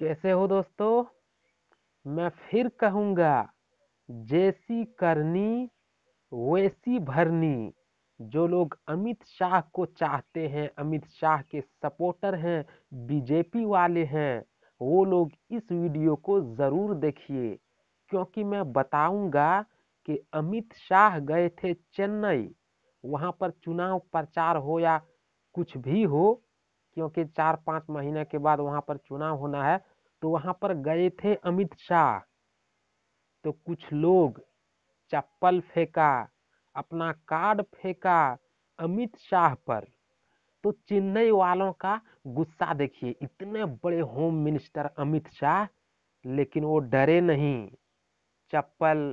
कैसे हो दोस्तों मैं फिर कहूँगा जैसी करनी वैसी भरनी जो लोग अमित शाह को चाहते हैं अमित शाह के सपोर्टर हैं बीजेपी वाले हैं वो लोग इस वीडियो को ज़रूर देखिए क्योंकि मैं बताऊंगा कि अमित शाह गए थे चेन्नई वहाँ पर चुनाव प्रचार हो या कुछ भी हो क्योंकि चार पाँच महीने के बाद वहाँ पर चुनाव होना है तो वहाँ पर गए थे अमित शाह तो कुछ लोग चप्पल फेंका अपना कार्ड फेंका अमित शाह पर तो चेन्नई वालों का गुस्सा देखिए इतने बड़े होम मिनिस्टर अमित शाह लेकिन वो डरे नहीं चप्पल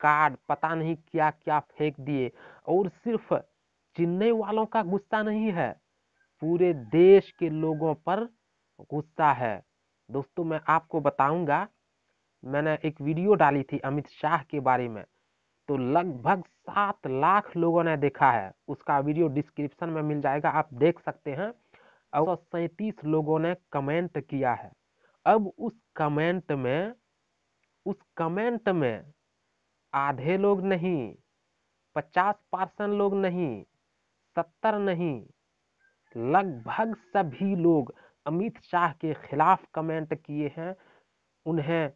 कार्ड पता नहीं क्या क्या फेंक दिए और सिर्फ चेन्नई वालों का गुस्सा नहीं है पूरे देश के लोगों पर गुस्सा है दोस्तों मैं आपको बताऊंगा मैंने एक वीडियो डाली थी अमित शाह के बारे में तो लगभग सात लाख लोगों ने देखा है उसका वीडियो डिस्क्रिप्शन में मिल जाएगा आप देख सकते हैं और सैंतीस लोगों ने कमेंट किया है अब उस कमेंट में उस कमेंट में आधे लोग नहीं पचास परसेंट लोग नहीं सत्तर नहीं लगभग सभी लोग अमित शाह के खिलाफ कमेंट किए हैं उन्हें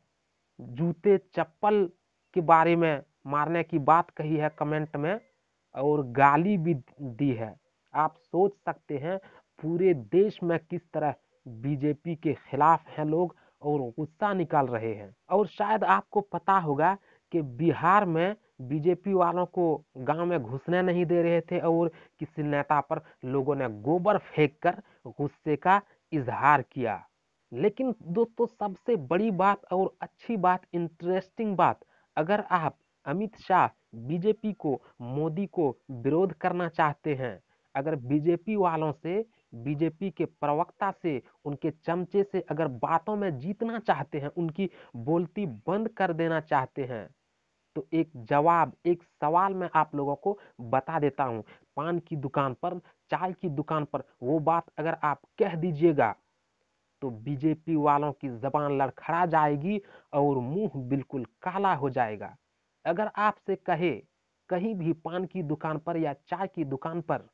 जूते चप्पल के बारे में मारने की बात कही है कमेंट में और गाली भी दी है आप सोच सकते हैं पूरे देश में किस तरह बीजेपी के खिलाफ हैं लोग और गुस्सा निकाल रहे हैं और शायद आपको पता होगा कि बिहार में बीजेपी वालों को गांव में घुसने नहीं दे रहे थे और किसी नेता पर लोगों ने गोबर फेंक कर गुस्से का इजहार किया लेकिन दोस्तों सबसे बड़ी बात और अच्छी बात इंटरेस्टिंग बात अगर आप अमित शाह बीजेपी को मोदी को विरोध करना चाहते हैं अगर बीजेपी वालों से बीजेपी के प्रवक्ता से उनके चमचे से अगर बातों में जीतना चाहते हैं उनकी बोलती बंद कर देना चाहते हैं तो एक जवाब एक सवाल मैं आप लोगों को बता देता हूँ पान की दुकान पर चाय की दुकान पर वो बात अगर आप कह दीजिएगा तो बीजेपी वालों की जबान लड़खड़ा जाएगी और मुंह बिल्कुल काला हो जाएगा अगर आपसे कहे कहीं भी पान की दुकान पर या चाय की दुकान पर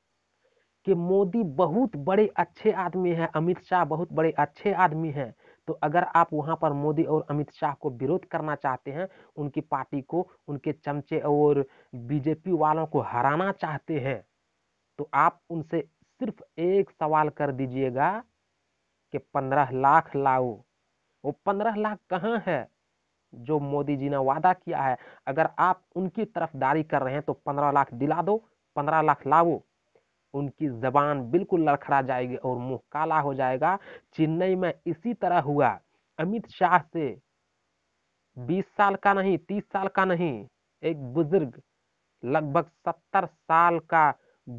कि मोदी बहुत बड़े अच्छे आदमी हैं अमित शाह बहुत बड़े अच्छे आदमी हैं तो अगर आप वहाँ पर मोदी और अमित शाह को विरोध करना चाहते हैं उनकी पार्टी को उनके चमचे और बीजेपी वालों को हराना चाहते हैं तो आप उनसे सिर्फ एक सवाल कर दीजिएगा कि पंद्रह लाख लाओ वो पंद्रह लाख कहाँ है जो मोदी जी ने वादा किया है अगर आप उनकी तरफदारी कर रहे हैं तो पंद्रह लाख दिला दो पंद्रह लाख लाओ उनकी जबान बिल्कुल लड़खड़ा जाएगी और मुंह काला हो जाएगा चेन्नई में इसी तरह हुआ अमित शाह से 20 साल का नहीं 30 साल का नहीं एक बुजुर्ग लगभग 70 साल का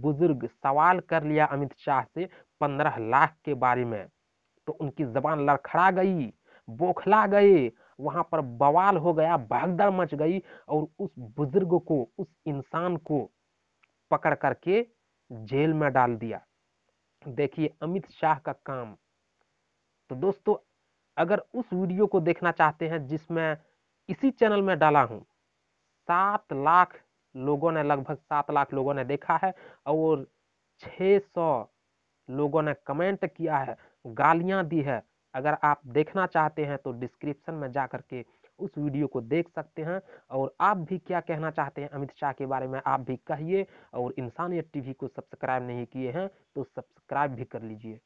बुजुर्ग सवाल कर लिया अमित शाह से 15 लाख के बारे में तो उनकी जबान लड़खड़ा गई बौखला गए वहां पर बवाल हो गया भागदड़ मच गई और उस बुजुर्ग को उस इंसान को पकड़ करके जेल में डाल दिया देखिए अमित शाह का काम तो दोस्तों अगर उस वीडियो को देखना चाहते हैं जिसमें इसी चैनल में डाला हूँ सात लाख लोगों ने लगभग सात लाख लोगों ने देखा है और छ सौ लोगों ने कमेंट किया है गालियाँ दी है अगर आप देखना चाहते हैं तो डिस्क्रिप्शन में जा करके के उस वीडियो को देख सकते हैं और आप भी क्या कहना चाहते हैं अमित शाह के बारे में आप भी कहिए और इंसानियत टीवी को सब्सक्राइब नहीं किए हैं तो सब्सक्राइब भी कर लीजिए